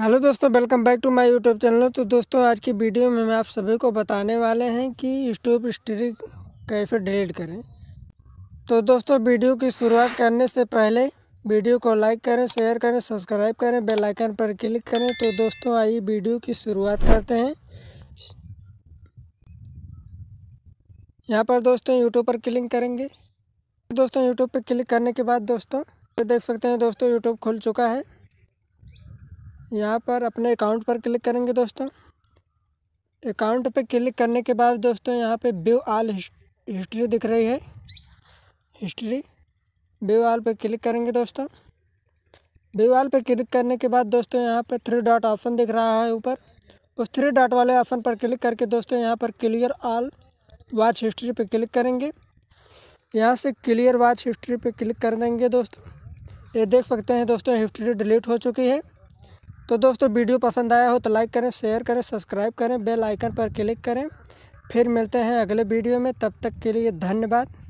hello दोस्तों welcome back to my YouTube channel तो दोस्तों आज की वीडियो में मैं आप सभी को बताने वाले हैं कि यूट्यूब स्टोरी कैसे डिलीट करें तो दोस्तों वीडियो की शुरुआत करने से पहले वीडियो को लाइक करें शेयर करें सब्सक्राइब करें बेल आइकन पर क्लिक करें तो दोस्तों आइए वीडियो की शुरुआत करते हैं यहाँ पर दोस्तों यूट्यूब पर क्लिक करेंगे दोस्तों यूट्यूब पर क्लिक करने के बाद दोस्तों देख सकते हैं दोस्तों यूट्यूब खुल चुका है यहाँ पर अपने अकाउंट पर क्लिक करेंगे दोस्तों अकाउंट पर क्लिक करने के बाद दोस्तों यहाँ पे व्यू आल हिस्ट्री दिख रही है हिस्ट्री व्यू आल पर क्लिक करेंगे दोस्तों व्यू आल पर क्लिक करने के बाद दोस्तों यहाँ पर थ्री डॉट ऑप्शन दिख रहा है ऊपर उस थ्री डॉट वाले ऑप्शन पर क्लिक करके दोस्तों यहाँ पर क्लियर आल वाच हिस्ट्री पर क्लिक करेंगे यहाँ से क्लियर वाच हिस्ट्री पर क्लिक कर देंगे दोस्तों ये देख सकते हैं दोस्तों हिस्ट्री डिलीट हो चुकी है तो दोस्तों वीडियो पसंद आया हो तो लाइक करें शेयर करें सब्सक्राइब करें बेल आइकन पर क्लिक करें फिर मिलते हैं अगले वीडियो में तब तक के लिए धन्यवाद